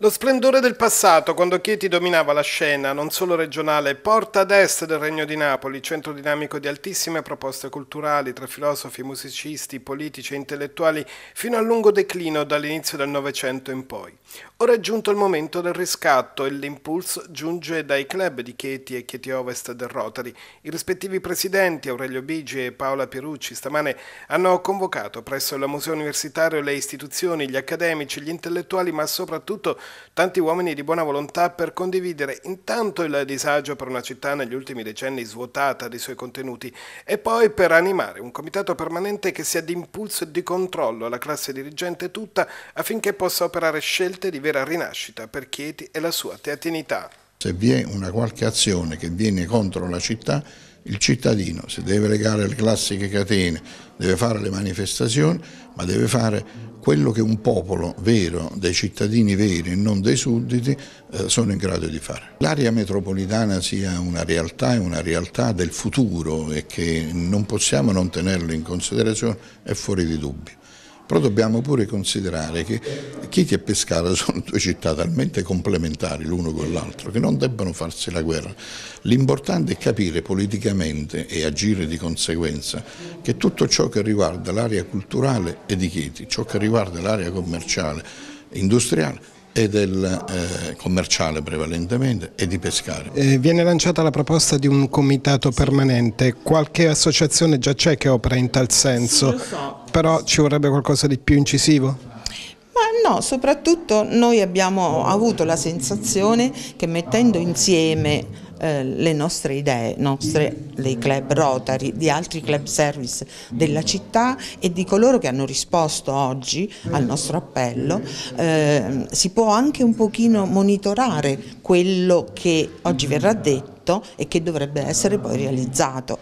Lo splendore del passato, quando Chieti dominava la scena, non solo regionale, porta ad est del Regno di Napoli, centro dinamico di altissime proposte culturali tra filosofi, musicisti, politici e intellettuali, fino al lungo declino dall'inizio del Novecento in poi. Ora è giunto il momento del riscatto e l'impulso giunge dai club di Chieti e Chieti Ovest del Rotary. I rispettivi presidenti, Aurelio Bigi e Paola Pierucci, stamane hanno convocato presso il Museo Universitario le istituzioni, gli accademici, gli intellettuali, ma soprattutto tanti uomini di buona volontà per condividere intanto il disagio per una città negli ultimi decenni svuotata dei suoi contenuti e poi per animare un comitato permanente che sia di impulso e di controllo alla classe dirigente tutta affinché possa operare scelte di vera rinascita per Chieti e la sua teatinità. Se vi è una qualche azione che viene contro la città, il cittadino si deve legare alle classiche catene, deve fare le manifestazioni, ma deve fare quello che un popolo vero, dei cittadini veri e non dei sudditi, eh, sono in grado di fare. L'area metropolitana sia una realtà, è una realtà del futuro e che non possiamo non tenerla in considerazione, è fuori di dubbio però dobbiamo pure considerare che Chieti e Pescara sono due città talmente complementari l'uno con l'altro che non debbano farsi la guerra. L'importante è capire politicamente e agire di conseguenza che tutto ciò che riguarda l'area culturale è di Chieti, ciò che riguarda l'area commerciale, e industriale, e del eh, commerciale prevalentemente e di pescare. Eh, viene lanciata la proposta di un comitato permanente, qualche associazione già c'è che opera in tal senso, sì, so. però ci vorrebbe qualcosa di più incisivo? no, soprattutto noi abbiamo avuto la sensazione che mettendo insieme eh, le nostre idee, nostre, dei club Rotary, di altri club service della città e di coloro che hanno risposto oggi al nostro appello, eh, si può anche un pochino monitorare quello che oggi verrà detto e che dovrebbe essere poi realizzato.